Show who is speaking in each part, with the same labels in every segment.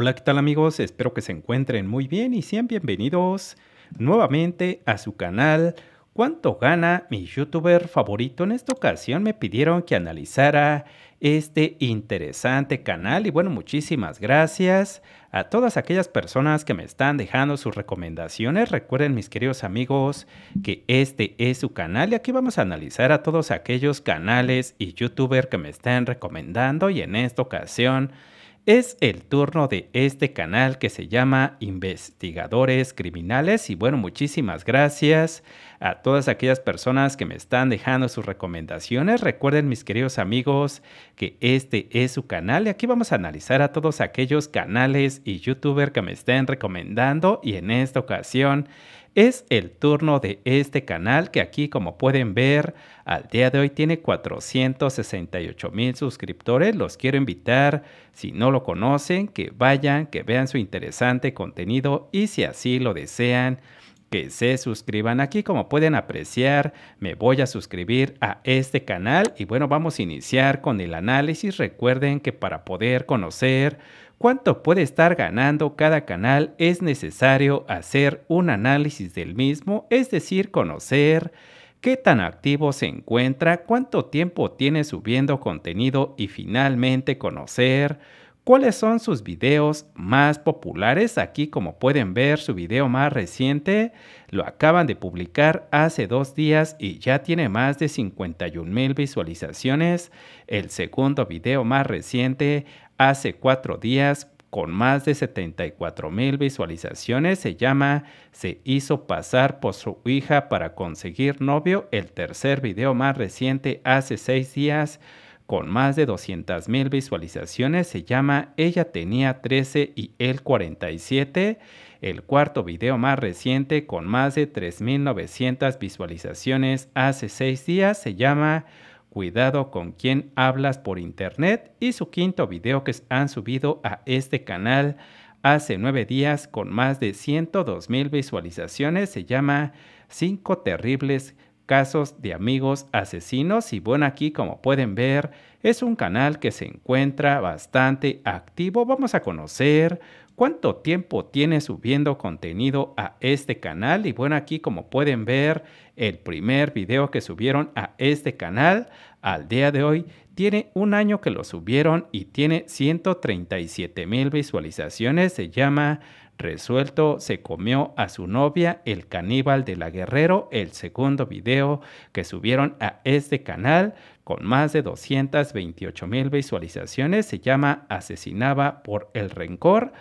Speaker 1: Hola, ¿qué tal amigos? Espero que se encuentren muy bien y sean bienvenidos nuevamente a su canal. ¿Cuánto gana mi youtuber favorito? En esta ocasión me pidieron que analizara este interesante canal y bueno, muchísimas gracias a todas aquellas personas que me están dejando sus recomendaciones. Recuerden mis queridos amigos que este es su canal y aquí vamos a analizar a todos aquellos canales y youtubers que me están recomendando y en esta ocasión es el turno de este canal que se llama Investigadores Criminales y bueno, muchísimas gracias a todas aquellas personas que me están dejando sus recomendaciones. Recuerden mis queridos amigos que este es su canal y aquí vamos a analizar a todos aquellos canales y youtubers que me estén recomendando y en esta ocasión es el turno de este canal que aquí como pueden ver al día de hoy tiene 468 mil suscriptores. Los quiero invitar si no lo conocen que vayan, que vean su interesante contenido y si así lo desean que se suscriban aquí como pueden apreciar me voy a suscribir a este canal y bueno vamos a iniciar con el análisis recuerden que para poder conocer cuánto puede estar ganando cada canal, es necesario hacer un análisis del mismo, es decir, conocer qué tan activo se encuentra, cuánto tiempo tiene subiendo contenido y finalmente conocer cuáles son sus videos más populares. Aquí como pueden ver su video más reciente lo acaban de publicar hace dos días y ya tiene más de 51 mil visualizaciones. El segundo video más reciente hace cuatro días con más de 74 mil visualizaciones se llama Se hizo pasar por su hija para conseguir novio, el tercer video más reciente hace seis días con más de 200 mil visualizaciones se llama Ella tenía 13 y él 47. El cuarto video más reciente con más de 3.900 visualizaciones hace seis días se llama cuidado con quien hablas por internet y su quinto video que han subido a este canal hace nueve días con más de 102 mil visualizaciones se llama Cinco terribles casos de amigos asesinos y bueno aquí como pueden ver es un canal que se encuentra bastante activo vamos a conocer cuánto tiempo tiene subiendo contenido a este canal. Y bueno, aquí como pueden ver, el primer video que subieron a este canal al día de hoy tiene un año que lo subieron y tiene 137 mil visualizaciones. Se llama Resuelto se comió a su novia, el caníbal de la Guerrero, el segundo video que subieron a este canal con más de 228 mil visualizaciones. Se llama Asesinaba por el Rencor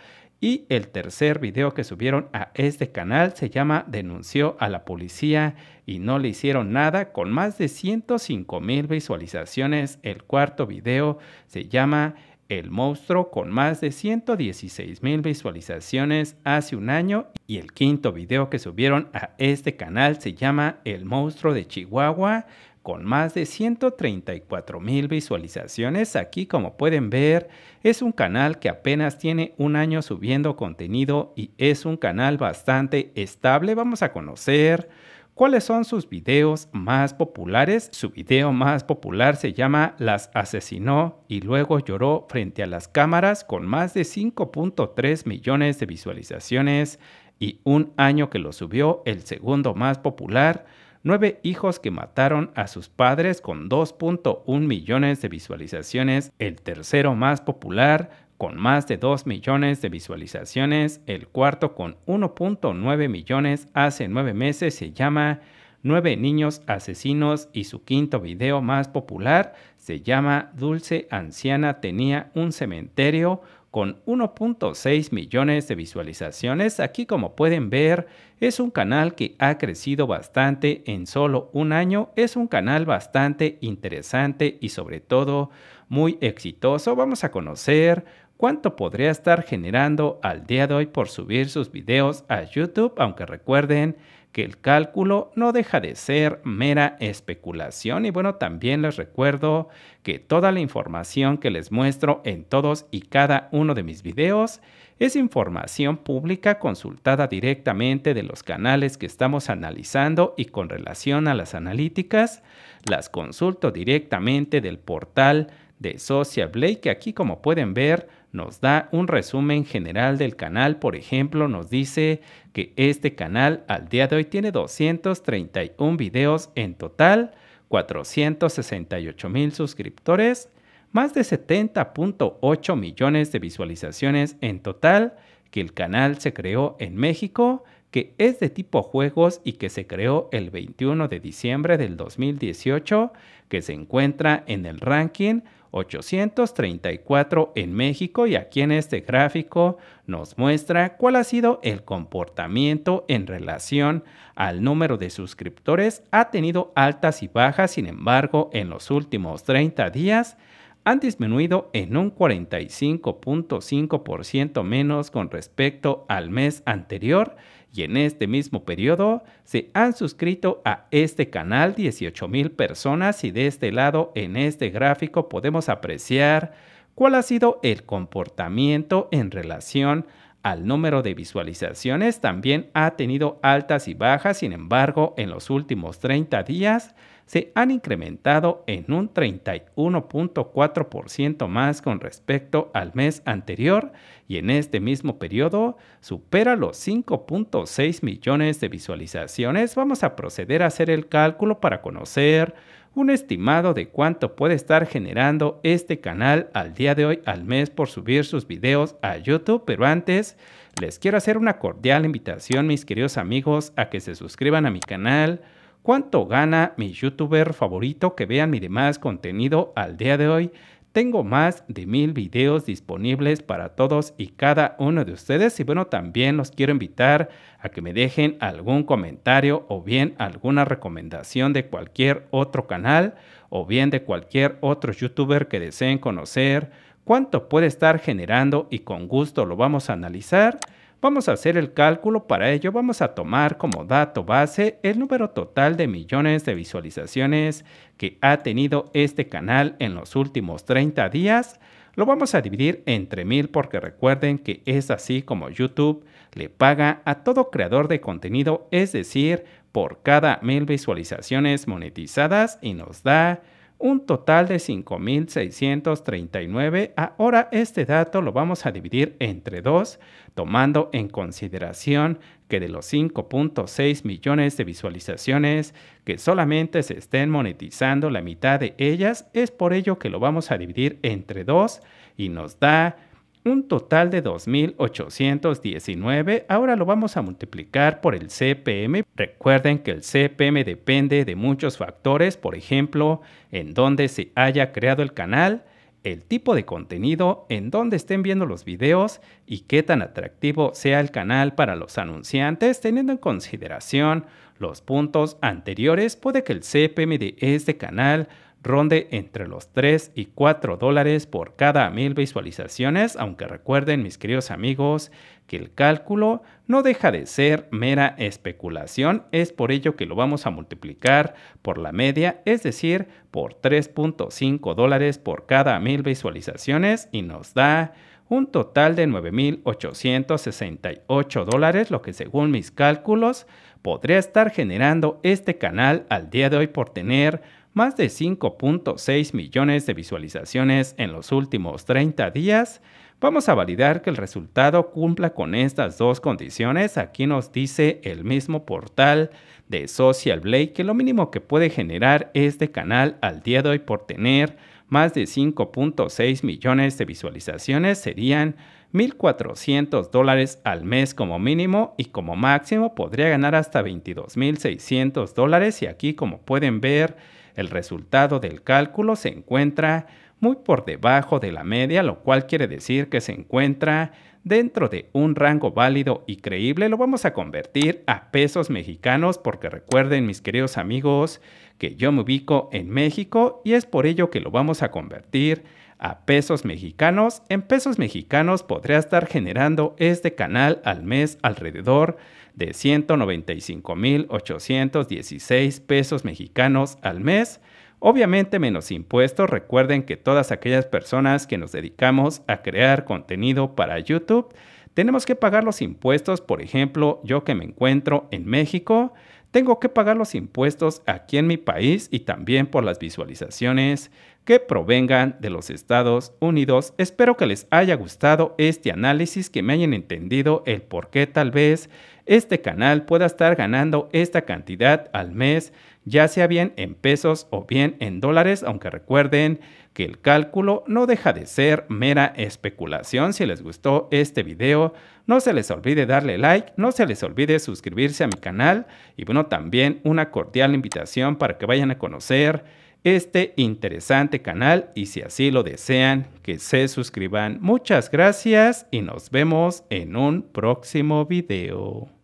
Speaker 1: y el tercer video que subieron a este canal se llama Denunció a la policía y no le hicieron nada con más de 105 mil visualizaciones. El cuarto video se llama El monstruo con más de 116 mil visualizaciones hace un año. Y el quinto video que subieron a este canal se llama El monstruo de Chihuahua con más de 134 mil visualizaciones. Aquí como pueden ver es un canal que apenas tiene un año subiendo contenido y es un canal bastante estable. Vamos a conocer cuáles son sus videos más populares. Su video más popular se llama Las asesinó y luego lloró frente a las cámaras con más de 5.3 millones de visualizaciones y un año que lo subió el segundo más popular nueve hijos que mataron a sus padres con 2.1 millones de visualizaciones, el tercero más popular con más de 2 millones de visualizaciones, el cuarto con 1.9 millones hace nueve meses se llama Nueve niños asesinos y su quinto video más popular se llama Dulce Anciana tenía un cementerio con 1.6 millones de visualizaciones. Aquí como pueden ver es un canal que ha crecido bastante en solo un año. Es un canal bastante interesante y sobre todo muy exitoso. Vamos a conocer cuánto podría estar generando al día de hoy por subir sus videos a YouTube, aunque recuerden que el cálculo no deja de ser mera especulación y bueno, también les recuerdo que toda la información que les muestro en todos y cada uno de mis videos es información pública consultada directamente de los canales que estamos analizando y con relación a las analíticas, las consulto directamente del portal de Social que aquí como pueden ver nos da un resumen general del canal. Por ejemplo, nos dice que este canal al día de hoy tiene 231 videos en total, 468 mil suscriptores, más de 70.8 millones de visualizaciones en total, que el canal se creó en México que es de tipo juegos y que se creó el 21 de diciembre del 2018, que se encuentra en el ranking 834 en México y aquí en este gráfico nos muestra cuál ha sido el comportamiento en relación al número de suscriptores. Ha tenido altas y bajas, sin embargo, en los últimos 30 días han disminuido en un 45.5% menos con respecto al mes anterior y en este mismo periodo se han suscrito a este canal 18 mil personas y de este lado en este gráfico podemos apreciar cuál ha sido el comportamiento en relación al número de visualizaciones. También ha tenido altas y bajas, sin embargo, en los últimos 30 días se han incrementado en un 31.4% más con respecto al mes anterior y en este mismo periodo supera los 5.6 millones de visualizaciones. Vamos a proceder a hacer el cálculo para conocer un estimado de cuánto puede estar generando este canal al día de hoy al mes por subir sus videos a YouTube, pero antes les quiero hacer una cordial invitación, mis queridos amigos, a que se suscriban a mi canal ¿Cuánto gana mi youtuber favorito que vean mi demás contenido al día de hoy? Tengo más de mil videos disponibles para todos y cada uno de ustedes y bueno, también los quiero invitar a que me dejen algún comentario o bien alguna recomendación de cualquier otro canal o bien de cualquier otro youtuber que deseen conocer. ¿Cuánto puede estar generando y con gusto lo vamos a analizar? Vamos a hacer el cálculo, para ello vamos a tomar como dato base el número total de millones de visualizaciones que ha tenido este canal en los últimos 30 días. Lo vamos a dividir entre mil porque recuerden que es así como YouTube le paga a todo creador de contenido, es decir, por cada mil visualizaciones monetizadas y nos da un total de 5.639. Ahora este dato lo vamos a dividir entre dos, tomando en consideración que de los 5.6 millones de visualizaciones, que solamente se estén monetizando la mitad de ellas, es por ello que lo vamos a dividir entre dos y nos da un total de 2.819. Ahora lo vamos a multiplicar por el CPM. Recuerden que el CPM depende de muchos factores, por ejemplo, en dónde se haya creado el canal, el tipo de contenido, en dónde estén viendo los videos y qué tan atractivo sea el canal para los anunciantes, teniendo en consideración los puntos anteriores, puede que el CPM de este canal ronde entre los 3 y 4 dólares por cada mil visualizaciones, aunque recuerden mis queridos amigos que el cálculo no deja de ser mera especulación, es por ello que lo vamos a multiplicar por la media, es decir, por 3.5 dólares por cada mil visualizaciones y nos da un total de 9.868 dólares, lo que según mis cálculos podría estar generando este canal al día de hoy por tener más de 5.6 millones de visualizaciones en los últimos 30 días. Vamos a validar que el resultado cumpla con estas dos condiciones. Aquí nos dice el mismo portal de Social Blade que lo mínimo que puede generar este canal al día de hoy por tener más de 5.6 millones de visualizaciones serían 1.400 dólares al mes como mínimo y como máximo podría ganar hasta 22.600 dólares y aquí como pueden ver el resultado del cálculo se encuentra muy por debajo de la media, lo cual quiere decir que se encuentra dentro de un rango válido y creíble. Lo vamos a convertir a pesos mexicanos porque recuerden mis queridos amigos que yo me ubico en México y es por ello que lo vamos a convertir a pesos mexicanos, en pesos mexicanos podría estar generando este canal al mes alrededor de 195.816 pesos mexicanos al mes. Obviamente menos impuestos, recuerden que todas aquellas personas que nos dedicamos a crear contenido para YouTube, tenemos que pagar los impuestos, por ejemplo, yo que me encuentro en México, tengo que pagar los impuestos aquí en mi país y también por las visualizaciones que provengan de los Estados Unidos. Espero que les haya gustado este análisis, que me hayan entendido el por qué tal vez este canal pueda estar ganando esta cantidad al mes ya sea bien en pesos o bien en dólares, aunque recuerden que el cálculo no deja de ser mera especulación. Si les gustó este video, no se les olvide darle like, no se les olvide suscribirse a mi canal y bueno, también una cordial invitación para que vayan a conocer este interesante canal y si así lo desean, que se suscriban. Muchas gracias y nos vemos en un próximo video.